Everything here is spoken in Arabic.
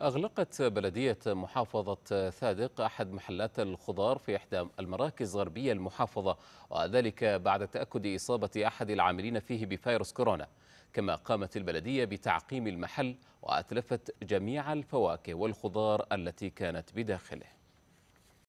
أغلقت بلدية محافظة ثادق أحد محلات الخضار في إحدى المراكز غربية المحافظة وذلك بعد تأكد إصابة أحد العاملين فيه بفيروس كورونا كما قامت البلدية بتعقيم المحل وأتلفت جميع الفواكه والخضار التي كانت بداخله